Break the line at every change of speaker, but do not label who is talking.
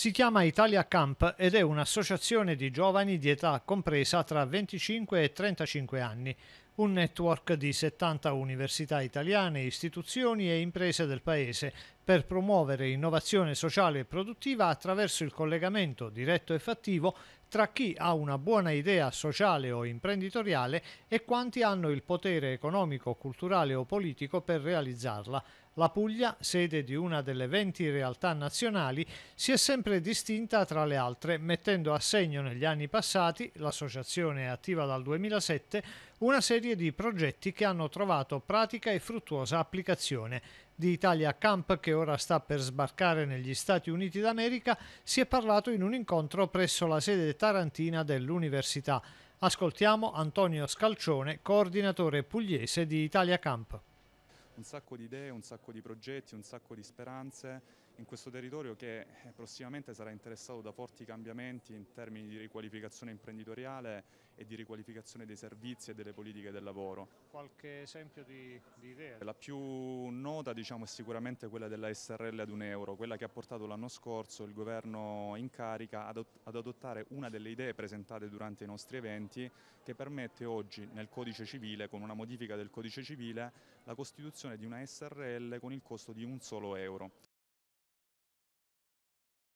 Si chiama Italia Camp ed è un'associazione di giovani di età compresa tra 25 e 35 anni, un network di 70 università italiane, istituzioni e imprese del Paese per promuovere innovazione sociale e produttiva attraverso il collegamento diretto e fattivo tra chi ha una buona idea sociale o imprenditoriale e quanti hanno il potere economico, culturale o politico per realizzarla. La Puglia, sede di una delle 20 realtà nazionali, si è sempre distinta tra le altre, mettendo a segno negli anni passati, l'associazione è attiva dal 2007, una serie serie di progetti che hanno trovato pratica e fruttuosa applicazione. Di Italia Camp, che ora sta per sbarcare negli Stati Uniti d'America, si è parlato in un incontro presso la sede tarantina dell'università. Ascoltiamo Antonio Scalcione, coordinatore pugliese di Italia Camp.
Un sacco di idee, un sacco di progetti, un sacco di speranze in questo territorio che eh, prossimamente sarà interessato da forti cambiamenti in termini di riqualificazione imprenditoriale e di riqualificazione dei servizi e delle politiche del lavoro.
Qualche esempio di, di idea?
La più nota diciamo, è sicuramente quella della SRL ad un euro, quella che ha portato l'anno scorso il governo in carica ad, ad adottare una delle idee presentate durante i nostri eventi che permette oggi nel codice civile, con una modifica del codice civile, la costituzione di una SRL con il costo di un solo euro.